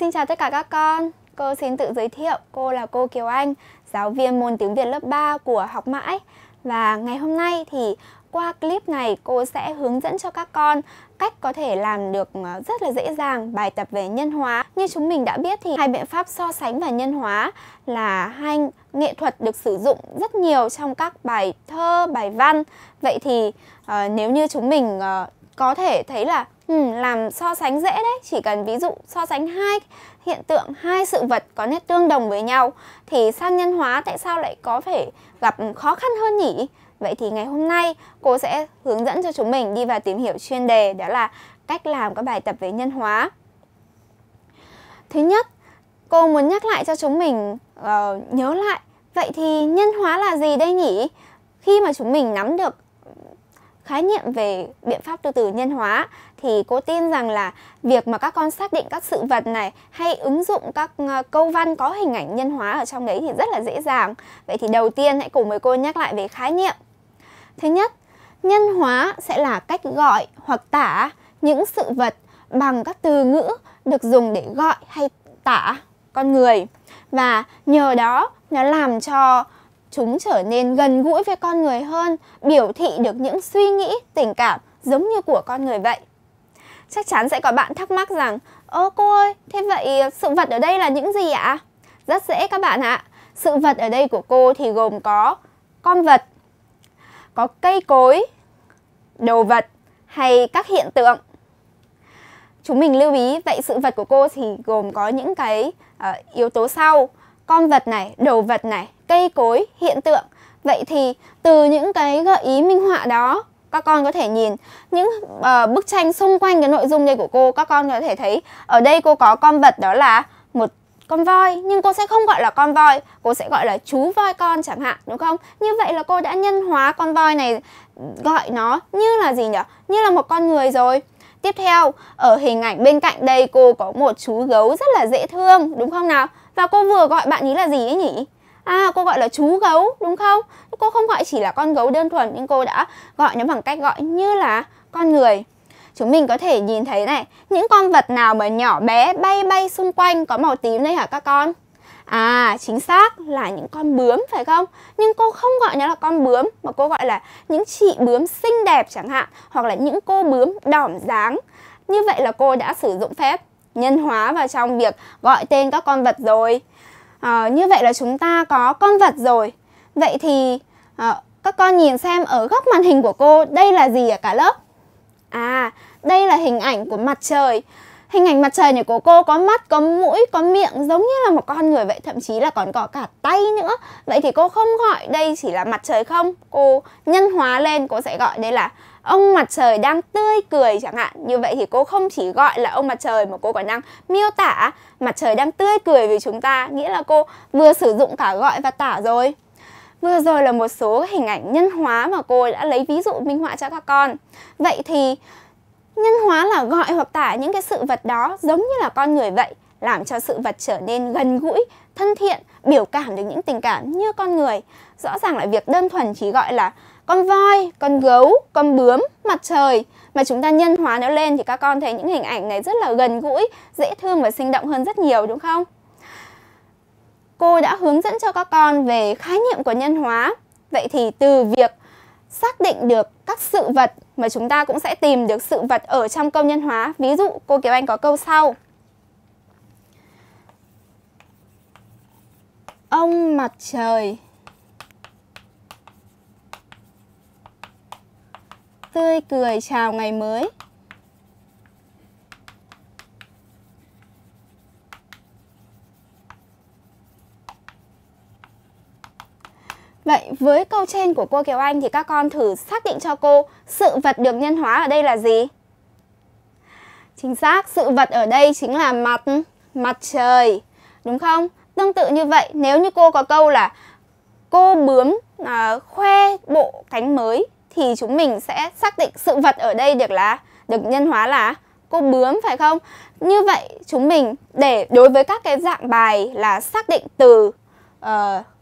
Xin chào tất cả các con. Cô xin tự giới thiệu, cô là cô Kiều Anh, giáo viên môn tiếng Việt lớp 3 của Học Mãi. Và ngày hôm nay thì qua clip này cô sẽ hướng dẫn cho các con cách có thể làm được ờ, rất là dễ dàng bài tập về nhân hóa. Như chúng mình đã biết thì hai biện pháp so sánh và nhân hóa là hai nghệ thuật được sử dụng rất nhiều trong các bài thơ, bài văn. Vậy thì uh, nếu như chúng mình uh, có thể thấy là Ừ, làm so sánh dễ đấy, chỉ cần ví dụ so sánh hai hiện tượng, hai sự vật có nét tương đồng với nhau thì sang nhân hóa tại sao lại có thể gặp khó khăn hơn nhỉ? Vậy thì ngày hôm nay cô sẽ hướng dẫn cho chúng mình đi vào tìm hiểu chuyên đề đó là cách làm các bài tập về nhân hóa. Thứ nhất, cô muốn nhắc lại cho chúng mình uh, nhớ lại Vậy thì nhân hóa là gì đây nhỉ? Khi mà chúng mình nắm được khái niệm về biện pháp tư từ nhân hóa thì cô tin rằng là việc mà các con xác định các sự vật này hay ứng dụng các ờ, câu văn có hình ảnh nhân hóa ở trong đấy thì rất là dễ dàng. Vậy thì đầu tiên hãy cùng với cô nhắc lại về khái niệm. Thứ nhất, nhân hóa sẽ là cách gọi hoặc tả những sự vật bằng các từ ngữ được dùng để gọi hay tả con người và nhờ đó nó làm cho Chúng trở nên gần gũi với con người hơn, biểu thị được những suy nghĩ, tình cảm giống như của con người vậy. Chắc chắn sẽ có bạn thắc mắc rằng, ơ cô ơi, thế vậy sự vật ở đây là những gì ạ? Rất dễ các bạn ạ. Sự vật ở đây của cô thì gồm có con vật, có cây cối, đồ vật hay các hiện tượng. Chúng mình lưu ý, vậy sự vật của cô thì gồm có những cái uh, yếu tố sau con vật này, đồ vật này, cây cối, hiện tượng. Vậy thì từ những cái gợi ý minh họa đó, các con có thể nhìn những uh, bức tranh xung quanh cái nội dung đây của cô, các con có thể thấy ở đây cô có con vật đó là một con voi nhưng cô sẽ không gọi là con voi cô sẽ gọi là chú voi con chẳng hạn đúng không như vậy là cô đã nhân hóa con voi này gọi nó như là gì nhỉ như là một con người rồi tiếp theo ở hình ảnh bên cạnh đây cô có một chú gấu rất là dễ thương đúng không nào và cô vừa gọi bạn ý là gì ấy nhỉ? À, cô gọi là chú gấu, đúng không? Cô không gọi chỉ là con gấu đơn thuần, nhưng cô đã gọi nó bằng cách gọi như là con người. Chúng mình có thể nhìn thấy này, những con vật nào mà nhỏ bé bay bay xung quanh có màu tím đây hả các con? À, chính xác là những con bướm phải không? Nhưng cô không gọi nó là con bướm mà cô gọi là những chị bướm xinh đẹp chẳng hạn hoặc là những cô bướm đỏm dáng. Như vậy là cô đã sử dụng phép nhân hóa vào trong việc gọi tên các con vật rồi. À, như vậy là chúng ta có con vật rồi. Vậy thì à, các con nhìn xem ở góc màn hình của cô đây là gì ở cả lớp? À, đây là hình ảnh của mặt trời. Hình ảnh mặt trời này của cô có mắt, có mũi, có miệng giống như là một con người vậy, thậm chí là còn có cả tay nữa. Vậy thì cô không gọi đây chỉ là mặt trời không? Cô nhân hóa lên, cô sẽ gọi đây là ông mặt trời đang tươi cười chẳng hạn như vậy thì cô không chỉ gọi là ông mặt trời mà cô còn đang miêu tả mặt trời đang tươi cười với chúng ta nghĩa là cô vừa sử dụng cả gọi và tả rồi Vừa rồi là một số hình ảnh nhân hóa mà cô đã lấy ví dụ minh họa cho các con. Vậy thì nhân hóa là gọi hoặc tả những cái sự vật đó giống như là con người vậy, làm cho sự vật trở nên gần gũi, thân thiện, biểu cảm được những tình cảm như con người. Rõ ràng là việc đơn thuần chỉ gọi là con voi, con gấu, con bướm, mặt trời mà chúng ta nhân hóa nó lên thì các con thấy những hình ảnh này rất là gần gũi, dễ thương và sinh động hơn rất nhiều đúng không? Cô đã hướng dẫn cho các con về khái niệm của nhân hóa. Vậy thì từ việc xác định được các sự vật mà chúng ta cũng sẽ tìm được sự vật ở trong câu nhân hóa. Ví dụ cô Kiều Anh có câu sau. Ông mặt trời tươi cười chào ngày mới. Vậy với câu trên của cô Kiều Anh thì các con thử xác định cho cô sự vật được nhân hóa ở đây là gì? Chính xác, sự vật ở đây chính là mặt mặt trời, đúng không? Tương tự như vậy, nếu như cô có câu là cô bướm à, khoe bộ cánh mới thì chúng mình sẽ xác định sự vật ở đây được là được nhân hóa là cô bướm phải không? Như vậy chúng mình để đối với các cái dạng bài là xác định từ uh,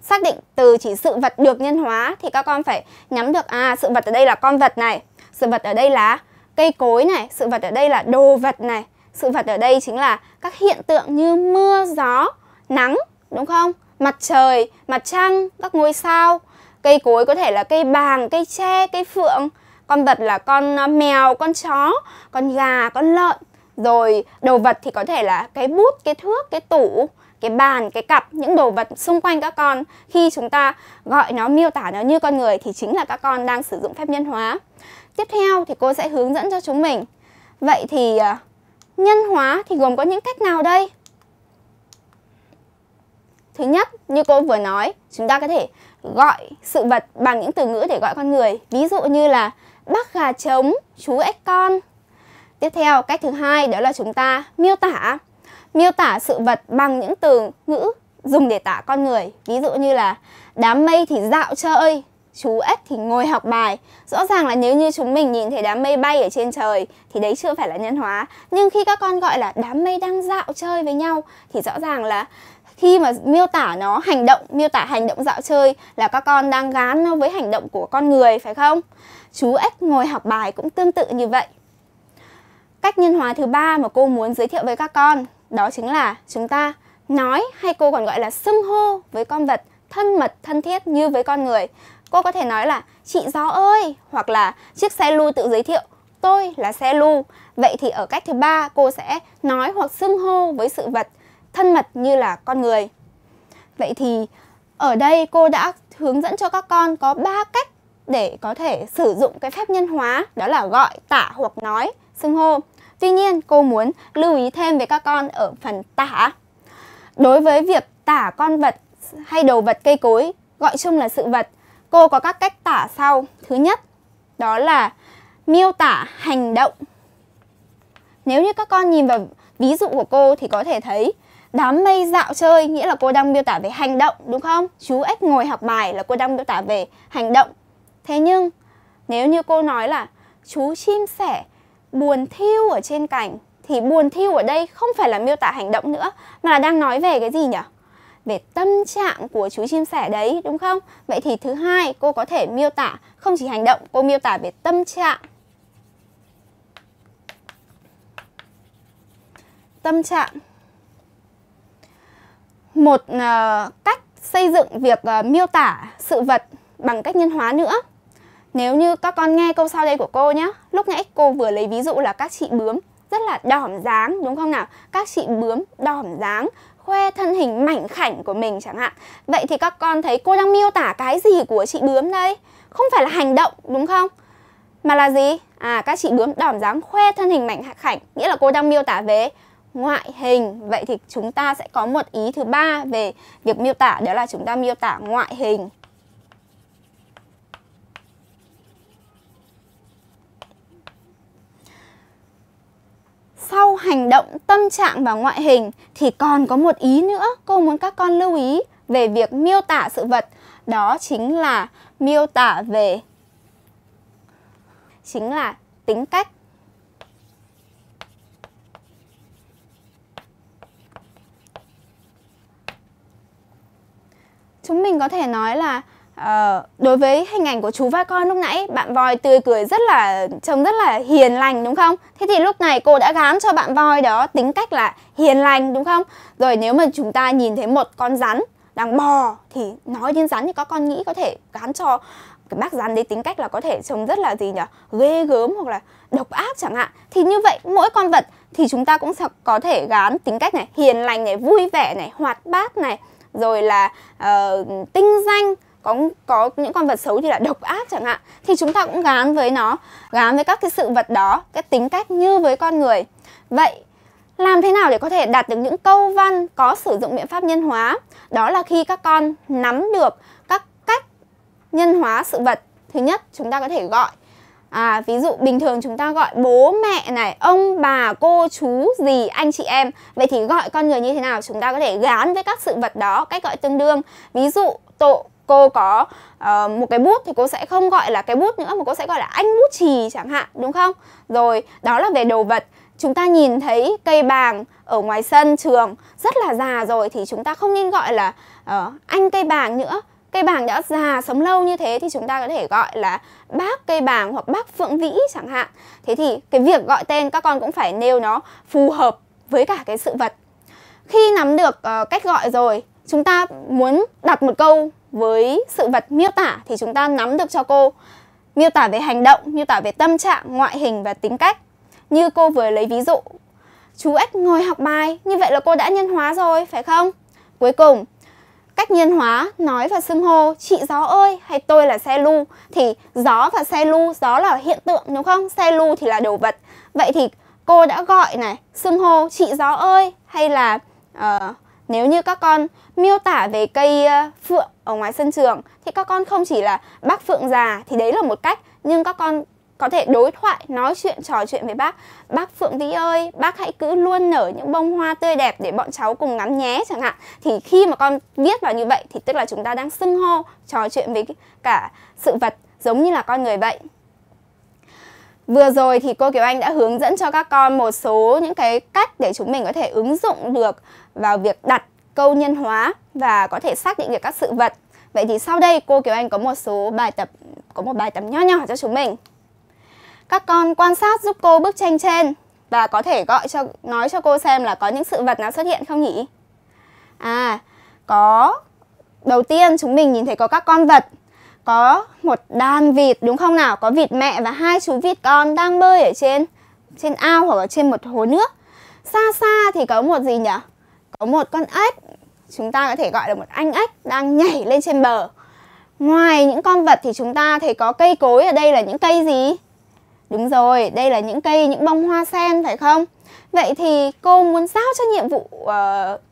xác định từ chỉ sự vật được nhân hóa thì các con phải nhắm được à sự vật ở đây là con vật này, sự vật ở đây là cây cối này, sự vật ở đây là đồ vật này, sự vật ở đây chính là các hiện tượng như mưa, gió, nắng, đúng không? Mặt trời, mặt trăng, các ngôi sao, Cây cối có thể là cây bàng, cây tre, cây phượng. Con vật là con ờ, mèo, con chó, con gà, con lợn. Rồi đồ vật thì có thể là cái bút, cái thước, cái tủ, cái bàn, cái cặp, những đồ vật xung quanh các con. Khi chúng ta gọi nó, miêu tả nó như con người thì chính là các con đang sử dụng phép nhân hóa. Tiếp theo thì cô sẽ hướng dẫn cho chúng mình. Vậy thì ờ, nhân hóa thì gồm có những cách nào đây? Thứ nhất, như cô vừa nói, chúng ta có thể gọi sự vật bằng những từ ngữ để gọi con người. Ví dụ như là bác gà trống, chú ếch con. Tiếp theo, cách thứ hai đó là chúng ta miêu tả. Miêu tả sự vật bằng những từ ngữ dùng để tả con người. Ví dụ như là đám mây thì dạo chơi, chú ếch thì ngồi học bài. Rõ ràng là nếu như chúng mình nhìn thấy đám mây bay ở trên trời thì đấy chưa phải là nhân hóa. Nhưng khi các con gọi là đám mây đang dạo chơi với nhau thì rõ ràng là khi mà miêu tả nó hành động miêu tả hành động dạo chơi là các con đang gán nó với hành động của con người phải không chú ếch ngồi học bài cũng tương tự như vậy cách nhân hóa thứ ba mà cô muốn giới thiệu với các con đó chính là chúng ta nói hay cô còn gọi là xưng hô với con vật thân mật thân thiết như với con người cô có thể nói là chị gió ơi hoặc là chiếc xe lu tự giới thiệu tôi là xe lu vậy thì ở cách thứ ba cô sẽ nói hoặc xưng hô với sự vật thân mật như là con người. Vậy thì ở đây cô đã hướng dẫn cho các con có 3 cách để có thể sử dụng cái phép nhân hóa đó là gọi, tả hoặc nói, xưng hô. Tuy nhiên cô muốn lưu ý thêm về các con ở phần tả. Đối với việc tả con vật hay đồ vật cây cối, gọi chung là sự vật, cô có các cách tả sau. Thứ nhất, đó là miêu tả hành động. Nếu như các con nhìn vào ví dụ của cô thì có thể thấy đám mây dạo chơi nghĩa là cô đang miêu tả về hành động đúng không? Chú ếch ngồi học bài là cô đang miêu tả về hành động. Thế nhưng nếu như cô nói là chú chim sẻ buồn thiu ở trên cành thì buồn thiu ở đây không phải là miêu tả hành động nữa mà là đang nói về cái gì nhỉ? Về tâm trạng của chú chim sẻ đấy đúng không? Vậy thì thứ hai cô có thể miêu tả không chỉ hành động, cô miêu tả về tâm trạng. Tâm trạng một uh, cách xây dựng việc uh, miêu tả sự vật bằng cách nhân hóa nữa. Nếu như các con nghe câu sau đây của cô nhé, lúc nãy cô vừa lấy ví dụ là các chị bướm rất là đỏm dáng đúng không nào? Các chị bướm đỏm dáng, khoe thân hình mảnh khảnh của mình chẳng hạn. Vậy thì các con thấy cô đang miêu tả cái gì của chị bướm đây? Không phải là hành động đúng không? Mà là gì? À các chị bướm đỏm dáng khoe thân hình mảnh khảnh, nghĩa là cô đang miêu tả về ngoại hình. Vậy thì chúng ta sẽ có một ý thứ ba về việc miêu tả đó là chúng ta miêu tả ngoại hình. Sau hành động, tâm trạng và ngoại hình thì còn có một ý nữa cô muốn các con lưu ý về việc miêu tả sự vật. Đó chính là miêu tả về chính là tính cách chúng mình có thể nói là uh, đối với hình ảnh của chú voi con lúc nãy bạn voi tươi cười rất là trông rất là hiền lành đúng không thế thì lúc này cô đã gán cho bạn voi đó tính cách là hiền lành đúng không rồi nếu mà chúng ta nhìn thấy một con rắn đang bò thì nói đến rắn thì các con nghĩ có thể gán cho cái bác rắn đấy tính cách là có thể trông rất là gì nhỉ ghê gớm hoặc là độc ác chẳng hạn thì như vậy mỗi con vật thì chúng ta cũng có thể gán tính cách này hiền lành này vui vẻ này hoạt bát này rồi là uh, tinh danh có có những con vật xấu thì là độc ác chẳng hạn thì chúng ta cũng gán với nó gán với các cái sự vật đó cái tính cách như với con người vậy làm thế nào để có thể đạt được những câu văn có sử dụng biện pháp nhân hóa đó là khi các con nắm được các cách nhân hóa sự vật thứ nhất chúng ta có thể gọi À, ví dụ bình thường chúng ta gọi bố mẹ này, ông bà, cô chú, gì anh chị em. Vậy thì gọi con người như thế nào? Chúng ta có thể gán với các sự vật đó cách gọi tương đương. Ví dụ tổ cô có uh, một cái bút thì cô sẽ không gọi là cái bút nữa mà cô sẽ gọi là anh bút chì chẳng hạn, đúng không? Rồi, đó là về đồ vật. Chúng ta nhìn thấy cây bàng ở ngoài sân trường rất là già rồi thì chúng ta không nên gọi là uh, anh cây bàng nữa cây bàng đã già sống lâu như thế thì chúng ta có thể gọi là bác cây bàng hoặc bác phượng vĩ chẳng hạn thế thì cái việc gọi tên các con cũng phải nêu nó phù hợp với cả cái sự vật khi nắm được uh, cách gọi rồi chúng ta muốn đặt một câu với sự vật miêu tả thì chúng ta nắm được cho cô miêu tả về hành động miêu tả về tâm trạng ngoại hình và tính cách như cô vừa lấy ví dụ chú ếch ngồi học bài như vậy là cô đã nhân hóa rồi phải không cuối cùng cách nhiên hóa nói và xưng hô chị gió ơi hay tôi là xe lu thì gió và xe lu gió là hiện tượng đúng không xe lu thì là đồ vật vậy thì cô đã gọi này xưng hô chị gió ơi hay là uh, nếu như các con miêu tả về cây uh, phượng ở ngoài sân trường thì các con không chỉ là bác phượng già thì đấy là một cách nhưng các con có thể đối thoại nói chuyện trò chuyện với bác bác phượng vĩ ơi bác hãy cứ luôn nở những bông hoa tươi đẹp để bọn cháu cùng ngắm nhé chẳng hạn thì khi mà con viết vào như vậy thì tức là chúng ta đang xưng hô trò chuyện với cả sự vật giống như là con người vậy Vừa rồi thì cô Kiều Anh đã hướng dẫn cho các con một số những cái cách để chúng mình có thể ứng dụng được vào việc đặt câu nhân hóa và có thể xác định được các sự vật. Vậy thì sau đây cô Kiều Anh có một số bài tập có một bài tập nho nhỏ cho chúng mình. Các con quan sát giúp cô bức tranh trên và có thể gọi cho nói cho cô xem là có những sự vật nào xuất hiện không nhỉ? À, có đầu tiên chúng mình nhìn thấy có các con vật có một đàn vịt đúng không nào có vịt mẹ và hai chú vịt con đang bơi ở trên trên ao hoặc ở trên một hồ nước xa xa thì có một gì nhỉ có một con ếch chúng ta có thể gọi là một anh ếch đang nhảy lên trên bờ ngoài những con vật thì chúng ta thấy có cây cối ở đây là những cây gì Đúng rồi, đây là những cây, những bông hoa sen phải không? Vậy thì cô muốn giao cho nhiệm vụ uh,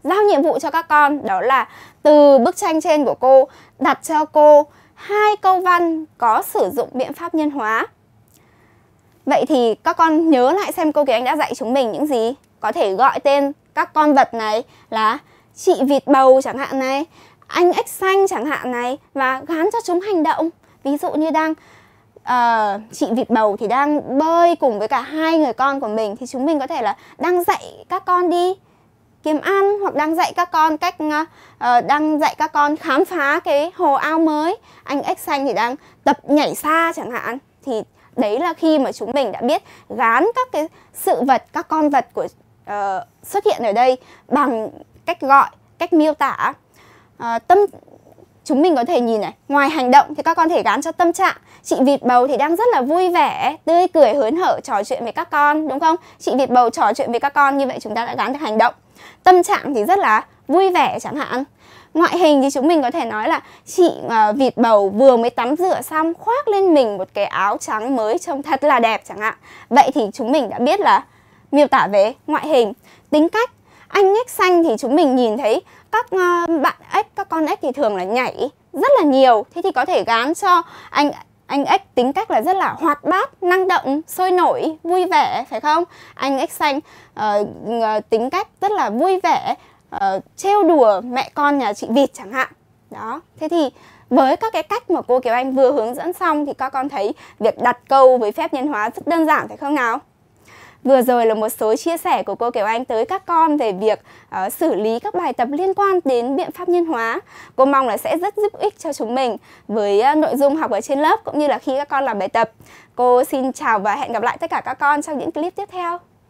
giao nhiệm vụ cho các con đó là từ bức tranh trên của cô đặt cho cô hai câu văn có sử dụng biện pháp nhân hóa. Vậy thì các con nhớ lại xem cô Kiều Anh đã dạy chúng mình những gì. Có thể gọi tên các con vật này là chị vịt bầu chẳng hạn này, anh ếch xanh chẳng hạn này và gán cho chúng hành động. Ví dụ như đang uh, chị vịt bầu thì đang bơi cùng với cả hai người con của mình thì chúng mình có thể là đang dạy các con đi kiếm ăn hoặc đang dạy các con cách uh, đang dạy các con khám phá cái hồ ao mới anh ếch xanh thì đang tập nhảy xa chẳng hạn thì đấy là khi mà chúng mình đã biết gán các cái sự vật các con vật của uh, xuất hiện ở đây bằng cách gọi cách miêu tả uh, tâm chúng mình có thể nhìn này ngoài hành động thì các con thể gắn cho tâm trạng chị vịt bầu thì đang rất là vui vẻ tươi cười hớn hở trò chuyện với các con đúng không chị vịt bầu trò chuyện với các con như vậy chúng ta đã gắn được hành động tâm trạng thì rất là vui vẻ chẳng hạn ngoại hình thì chúng mình có thể nói là chị uh, à, vịt bầu vừa mới tắm rửa xong khoác lên mình một cái áo trắng mới trông thật là đẹp chẳng hạn vậy thì chúng mình đã biết là miêu tả về ngoại hình tính cách anh ếch xanh thì chúng mình nhìn thấy các ờ, bạn ếch các con ếch thì thường là nhảy rất là nhiều thế thì có thể gán cho anh anh ếch tính cách là rất là hoạt bát năng động sôi nổi vui vẻ phải không anh ếch xanh uh, tính cách rất là vui vẻ uh, trêu đùa mẹ con nhà chị vịt chẳng hạn đó thế thì với các cái cách mà cô Kiều Anh vừa hướng dẫn xong thì các con thấy việc đặt câu với phép nhân hóa rất đơn giản phải không nào? Vừa rồi là một số chia sẻ của cô Kiều Anh tới các con về việc uh, xử lý các bài tập liên quan đến biện pháp nhân hóa. Cô mong là sẽ rất giúp ích cho chúng mình với uh, nội dung học ở trên lớp cũng như là khi các con làm bài tập. Cô xin chào và hẹn gặp lại tất cả các con trong những clip tiếp theo.